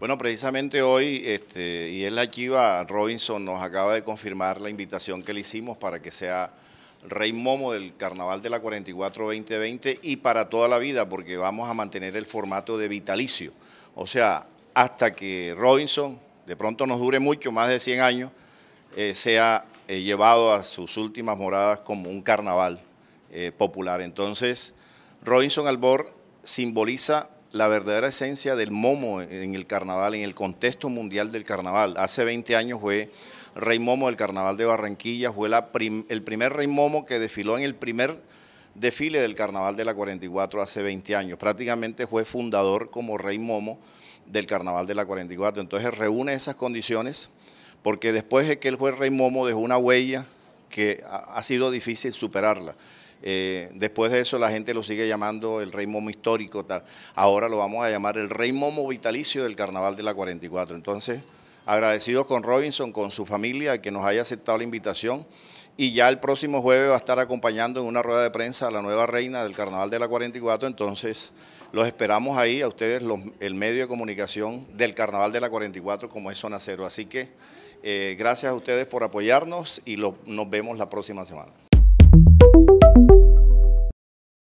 Bueno, precisamente hoy, este, y es la chiva, Robinson nos acaba de confirmar la invitación que le hicimos para que sea Rey Momo del Carnaval de la 44-2020 y para toda la vida, porque vamos a mantener el formato de vitalicio. O sea, hasta que Robinson, de pronto nos dure mucho, más de 100 años, eh, sea eh, llevado a sus últimas moradas como un carnaval eh, popular. Entonces, Robinson Albor simboliza la verdadera esencia del momo en el carnaval, en el contexto mundial del carnaval. Hace 20 años fue rey momo del carnaval de Barranquilla, fue el primer rey momo que desfiló en el primer desfile del carnaval de la 44 hace 20 años. Prácticamente fue fundador como rey momo del carnaval de la 44. Entonces reúne esas condiciones porque después de que él fue rey momo dejó una huella que ha sido difícil superarla. Eh, después de eso la gente lo sigue llamando el Rey Momo histórico, tal. ahora lo vamos a llamar el Rey Momo vitalicio del Carnaval de la 44. Entonces, agradecidos con Robinson, con su familia, que nos haya aceptado la invitación. Y ya el próximo jueves va a estar acompañando en una rueda de prensa a la nueva reina del Carnaval de la 44. Entonces, los esperamos ahí, a ustedes, el medio de comunicación del Carnaval de la 44, como es Zona Cero. Así que eh, gracias a ustedes por apoyarnos y nos vemos la próxima semana.